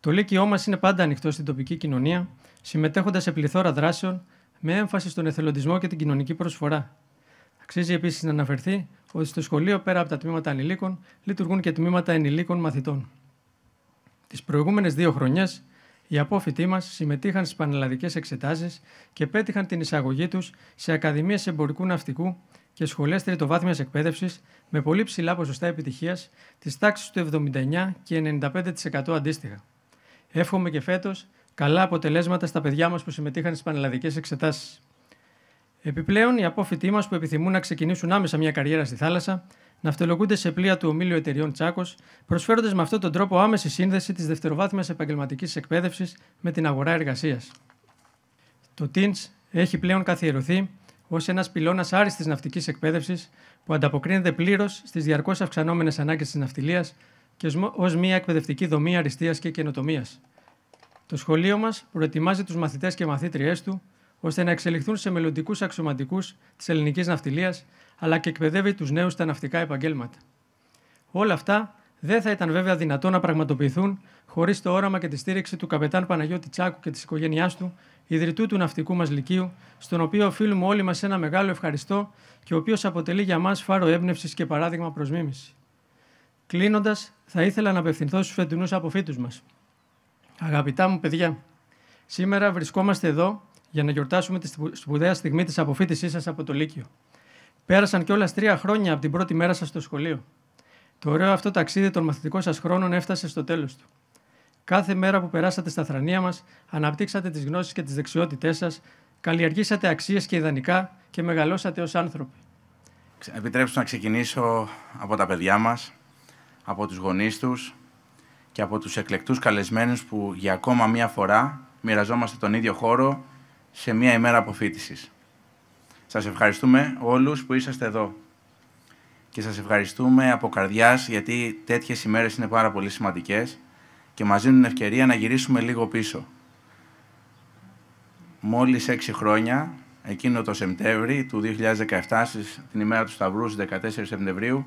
Το Λύκειό μας είναι πάντα ανοιχτό στην τοπική κοινωνία, συμμετέχοντας σε πληθώρα δράσεων με έμφαση στον εθελοντισμό και την κοινωνική προσφορά. Αξίζει επίσης να αναφερθεί ότι στο σχολείο, πέρα από τα τμήματα ανηλίκων, λειτουργούν και τμήματα ενηλίκων μαθητών. Τις προηγούμενες δύο χρονιές, οι απόφοιτοί μας συμμετείχαν στις πανελλαδικές εξετάσεις και πέτυχαν την εισαγωγή τους σε ακαδημίες εμπορικού ναυτικού και σχολές τριτοβάθμιας εκπαίδευσης με πολύ ψηλά ποσοστά επιτυχίας της τάξης του 79 και 95% αντίστοιχα. Εύχομαι και φέτος καλά αποτελέσματα στα παιδιά μας που συμμετείχαν στις πανελλαδικές εξετάσεις. Επιπλέον, οι απόφοιτοί μας που επιθυμούν να ξεκινήσουν άμεσα μια καριέρα στη θάλασσα φτελογούνται σε πλοία του ομίλου εταιριών Τσάκος, προσφέροντας με αυτόν τον τρόπο άμεση σύνδεση της δευτεροβάθμιας επαγγελματικής εκπαίδευσης με την αγορά εργασίας. Το TINS έχει πλέον καθιερωθεί ως ένας πυλώνας άριστης ναυτικής εκπαίδευσης που ανταποκρίνεται πλήρως στις διαρκώς αυξανόμενες ανάγκες της ναυτιλίας και ως μια εκπαιδευτική δομή αριστείας και καινοτομίας. Το σχολείο μας προετοιμάζει τους μαθητές και μαθήτριές του ώστε να εξελιχθούν σε μελλοντικούς αξιωματικούς της ελληνικής ναυτιλίας, αλλά και εκπαιδεύει τους νέους στα ναυτικά επαγγέλματα. Όλα αυτά δεν θα ήταν βέβαια δυνατό να πραγματοποιηθούν χωρίς το όραμα και τη στήριξη του καπετάν Παναγιώτη Τσάκου και της οικογένειάς του, ιδρυτού του ναυτικού μας Λυκείου, στον οποίο οφείλουμε όλοι μας ένα μεγάλο ευχαριστώ και ο οποίος αποτελεί για μας φάρο έμπνευσης και παράδειγμα προς Κλείνοντας, θα ήθελα να απευθυνθώ στους φετινούς αποφύτους μας. Αγαπητά μου παιδιά, σήμερα βρισκόμαστε εδώ για να γιορτάσουμε τη σπουδαία στιγμή της αποφύτησής σας από το Λύκειο. Πέρασαν κιόλας τρία χρόνια από την πρώτη μέρα σας στο σχολείο. Το ωραίο αυτό ταξίδι των μαθητικών σας χρόνων έφτασε στο τέλος του. Κάθε μέρα που περάσατε στα θρανία μας, αναπτύξατε τις γνώσεις και τις δεξιότητές σας, καλλιεργήσατε αξίες και ιδανικά και μεγαλώσατε ως άνθρωποι. Επιτρέψτε να ξεκινήσω από τα παιδιά μας από τους γονείς τους και από τους εκλεκτούς καλεσμένους που για ακόμα μία φορά μοιραζόμαστε τον ίδιο χώρο σε μία ημέρα αποφύτησης. Σας ευχαριστούμε όλους που είσαστε εδώ και σας ευχαριστούμε από καρδιάς γιατί τέτοιες ημέρες είναι πάρα πολύ σημαντικές και μας δίνουν ευκαιρία να γυρίσουμε λίγο πίσω. Μόλις έξι χρόνια, εκείνο το Σεπτέμβρη του 2017, την ημέρα του Σταυρού, 14 Σεπτεμβρίου,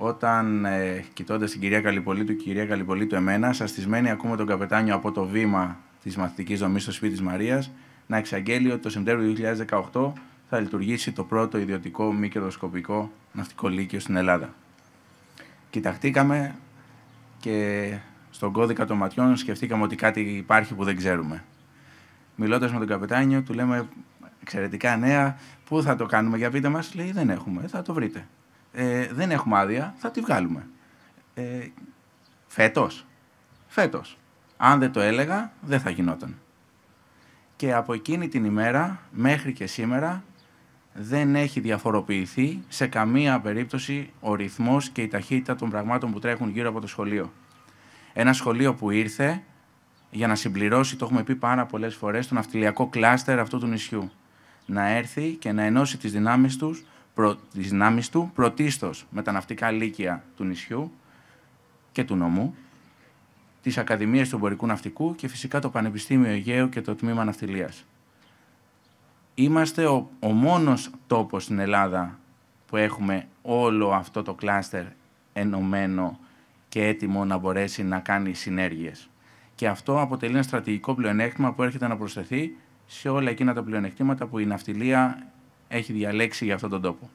όταν ε, κοιτώντας την κυρία Καλυπολίτου και κυρία Καλυπολίτου εμένα, σαστισμένη ακούμε τον καπετάνιο από το βήμα της μαθητικής δομής στο σπίτι της Μαρίας να εξαγγέλει ότι το Σεπτέμβριο του 2018 θα λειτουργήσει το πρώτο ιδιωτικό μη κερδοσκοπικό ναυτικό λύκειο στην Ελλάδα. Κοιταχτήκαμε και στον κώδικα των ματιών σκεφτήκαμε ότι κάτι υπάρχει που δεν ξέρουμε. Μιλώντας με τον καπετάνιο, του λέμε εξαιρετικά νέα, πού θα το κάνουμε για πείτε μας, λέει δεν έχουμε, θα το βρείτε. Ε, δεν έχουμε άδεια, θα τη βγάλουμε. Ε, φέτος. Φέτος. Αν δεν το έλεγα, δεν θα γινόταν. Και από εκείνη την ημέρα μέχρι και σήμερα δεν έχει διαφοροποιηθεί σε καμία περίπτωση ο ρυθμός και η ταχύτητα των πραγμάτων που τρέχουν γύρω από το σχολείο. Ένα σχολείο που ήρθε για να συμπληρώσει, το έχουμε πει πάρα πολλές φορές, τον αυτιλιακό κλάστερ αυτού του νησιού. Να έρθει και να ενώσει τις δυνάμεις τους προ... τις του, πρωτίστως με τα ναυτικά λύκεια του νησιού και του νομού, τις Ακαδημίες του Εμπορικού Ναυτικού και φυσικά το Πανεπιστήμιο Αιγαίου και το Τμήμα Ναυτιλίας. Είμαστε ο, ο μόνος τόπος στην Ελλάδα που έχουμε όλο αυτό το κλάστερ ενωμένο και έτοιμο να μπορέσει να κάνει συνέργειες. Και αυτό αποτελεί ένα στρατηγικό πλεονέκτημα που έρχεται να προσθεθεί σε όλα εκείνα τα πλεονεκτήματα που η ναυτιλία έχει διαλέξει για αυτόν τον τόπο.